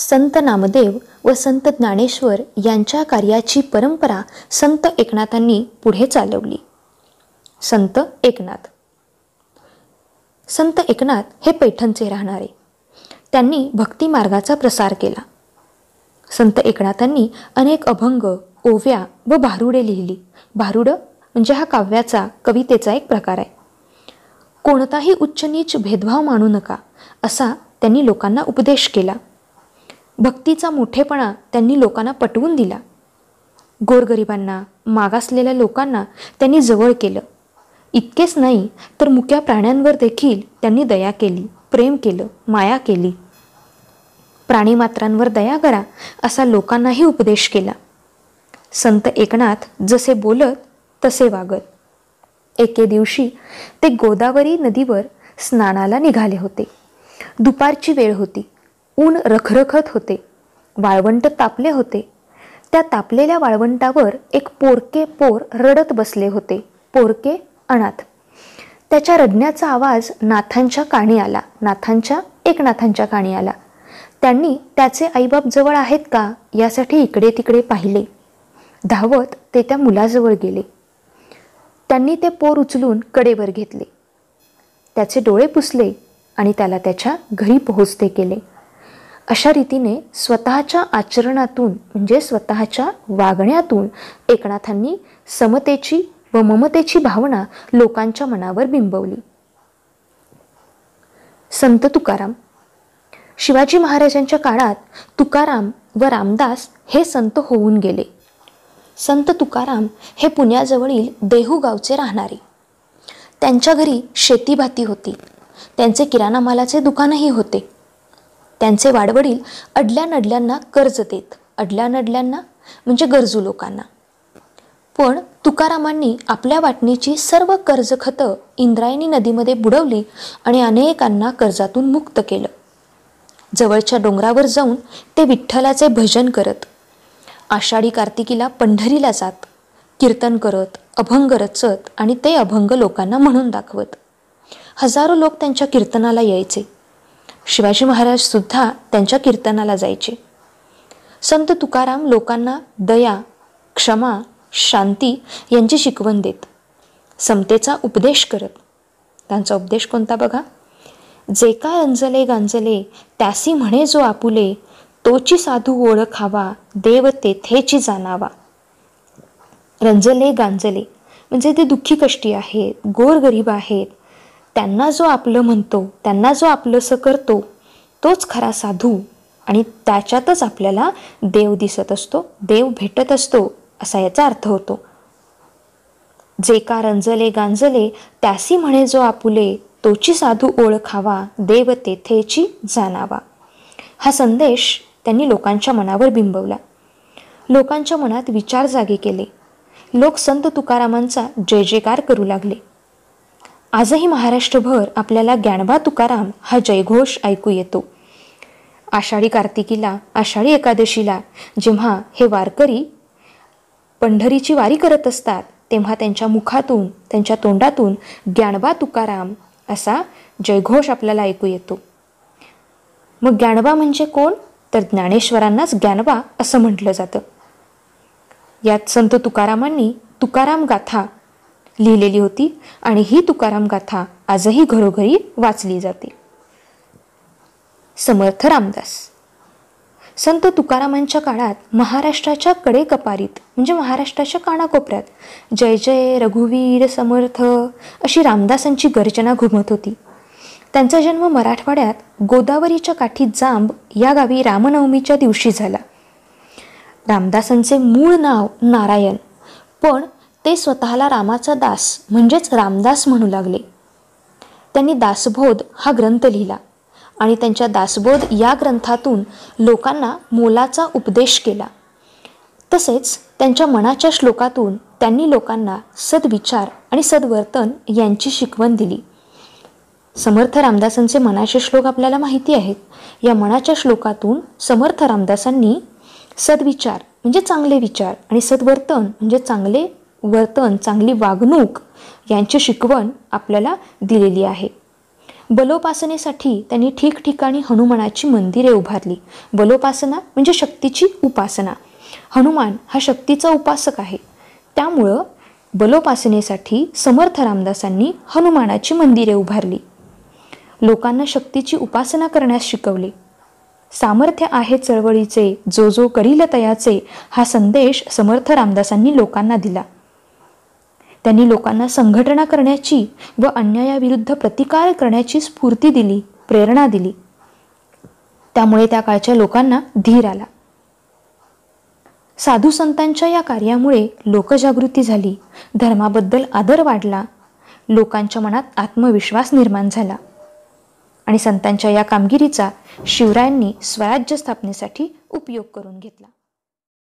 संत नामदेव व संत ज्ञानेश्वर यांच्या कार्याची परंपरा संत एकनाथांनी पुढे चालवली संत एकनाथ संत एकनाथ हे पैठणचे राहणारे त्यांनी भक्ती मार्गाचा प्रसार केला संत एकनाथांनी अनेक अभंग ओव्या व भारुडे लिहिली भारुडं म्हणजे हा काव्याचा कवितेचा एक प्रकार आहे कोणताही उच्च नीच भेदभाव मानू नका असा त्यांनी लोकांना उपदेश केला भक्तीचा मोठेपणा त्यांनी लोकांना पटवून दिला गोरगरिबांना मागासलेल्या लोकांना त्यांनी जवळ केलं इतकेच नाही तर मुक्या प्राण्यांवर देखील त्यांनी दया केली प्रेम केलं माया केली प्राणीमात्रांवर दया करा असा लोकांनाही उपदेश केला संत एकनाथ जसे बोलत तसे वागत एके दिवशी ते गोदावरी नदीवर स्नानाला निघाले होते दुपारची वेळ होती ऊन रखरखत होते वाळवंट तापले होते त्या तापलेल्या वाळवंटावर एक पोरके पोर रडत बसले होते पोरके अनाथ त्याच्या रडण्याचा आवाज नाथांच्या काणी आला नाथांच्या एकनाथांच्या काणी आला त्यांनी त्याचे आईबाप जवळ आहेत का यासाठी इकडे तिकडे पाहिले धावत ते त्या मुलाजवळ गेले त्यांनी ते पोर उचलून कडेवर घेतले त्याचे डोळे पुसले आणि त्याला त्याच्या घरी पोहोचते केले अशा रीतीने स्वतःच्या आचरणातून म्हणजे स्वतःच्या वागण्यातून एकनाथांनी समतेची व ममतेची भावना लोकांच्या मनावर बिंबवली संत तुकाराम शिवाजी महाराजांच्या काळात तुकाराम व रामदास हे संत होऊन गेले संत तुकाराम हे पुण्याजवळील देहू गावचे राहणारे त्यांच्या घरी शेतीभाती होती त्यांचे किराणा मालाचे दुकानही होते त्यांचे वाडवडील अडल्या नडल्यांना कर्ज देत अडल्या नडल्यांना म्हणजे गरजू लोकांना पण तुकारामांनी आपल्या वाटणीची सर्व कर्ज खतं इंद्रायणी नदीमध्ये बुडवली आणि अनेकांना कर्जातून मुक्त केलं जवळच्या डोंगरावर जाऊन ते विठ्ठलाचे भजन करत आषाढी कार्तिकीला पंढरीला जात कीर्तन करत अभंग रचत आणि ते अभंग लोकांना म्हणून दाखवत हजारो लोक त्यांच्या कीर्तनाला यायचे शिवाजी महाराज सुद्धा त्यांच्या कीर्तनाला जायचे संत तुकाराम लोकांना दया क्षमा शांती यांची शिकवण देत समतेचा उपदेश करत त्यांचा उपदेश कोणता बघा जे का रंजले गांजले त्यासी म्हणे जो आपुले तोची साधू ओळखावा देव तेथेची जाणावा रंजले गांजले म्हणजे ते दुःखी कष्टी आहेत गोरगरीब आहेत त्यांना जो आपलं म्हणतो त्यांना जो आपलंसं करतो तोच खरा साधू आणि त्याच्यातच आपल्याला देव दिसत असतो देव भेटत असतो असा याचा अर्थ होतो जे का रंजले गांजले त्यासी म्हणे जो आपुले तोची साधू ओळखावा देव तेथेची जाणावा हा संदेश त्यांनी लोकांच्या मनावर बिंबवला लोकांच्या मनात विचार जागे केले लोक संत तुकारामांचा जय जयकार करू लागले आजही महाराष्ट्रभर आपल्याला ज्ञानबा तुकाराम हा जयघोष ऐकू येतो आषाढी कार्तिकीला आषाढी एकादशीला जेव्हा हे वारकरी पंढरीची वारी करत असतात तेव्हा त्यांच्या मुखातून त्यांच्या तोंडातून ज्ञानबा तुकाराम असा जयघोष आपल्याला ऐकू येतो मग ज्ञानबा म्हणजे कोण तर ज्ञानेश्वरांनाच ज्ञानबा असं म्हटलं जातं यात संत तुकारामांनी तुकाराम गाथा लिहिलेली होती आणि ही तुकाराम गाथा आजही घरोघरी वाचली जाते समर्थ रामदास संत तुकारामांच्या काळात महाराष्ट्राच्या कडेकपारीत म्हणजे महाराष्ट्राच्या कानाकोपऱ्यात जय जय रघुवीर समर्थ अशी रामदासांची गर्जना घुमत होती त्यांचा जन्म मराठवाड्यात गोदावरीच्या काठी जांब या गावी रामनवमीच्या दिवशी झाला रामदासांचे मूळ नाव नारायण पण ते स्वतःला रामाचा दास म्हणजेच रामदास म्हणू लागले त्यांनी दासबोध हा ग्रंथ लिहिला आणि त्यांच्या दासबोध या ग्रंथातून लोकांना मोलाचा उपदेश केला तसेच त्यांच्या मनाच्या श्लोकातून त्यांनी लोकांना सद्विचार आणि सद्वर्तन यांची शिकवण दिली समर्थ रामदासांचे मनाचे श्लोक आपल्याला माहिती आहेत या मनाच्या श्लोकातून समर्थ रामदासांनी सद्विचार म्हणजे चांगले विचार आणि सद्वर्तन म्हणजे चांगले वर्तन चांगली वागणूक यांची शिकवण आपल्याला दिलेली आहे बलोपासनेसाठी त्यांनी ठिकठिकाणी हनुमानाची मंदिरे उभारली बलोपासना म्हणजे शक्तीची उपासना हनुमान हा शक्तीचा उपासक आहे त्यामुळं बलोपासनेसाठी समर्थ रामदासांनी हनुमानाची मंदिरे उभारली लोकांना शक्तीची उपासना करण्यास शिकवले सामर्थ्य आहे चळवळीचे जो जो करील तयाचे हा संदेश समर्थ रामदासांनी लोकांना दिला त्यांनी लोकांना संघटना करण्याची व अन्यायाविरुद्ध प्रतिकार करण्याची स्फूर्ती दिली प्रेरणा दिली त्यामुळे त्या काळच्या लोकांना धीर आला साधू संतांच्या या कार्यामुळे लोकजागृती झाली धर्माबद्दल आदर वाढला लोकांच्या मनात आत्मविश्वास निर्माण झाला आणि संतांच्या या कामगिरीचा शिवरायांनी स्वराज्य स्थापनेसाठी उपयोग करून घेतला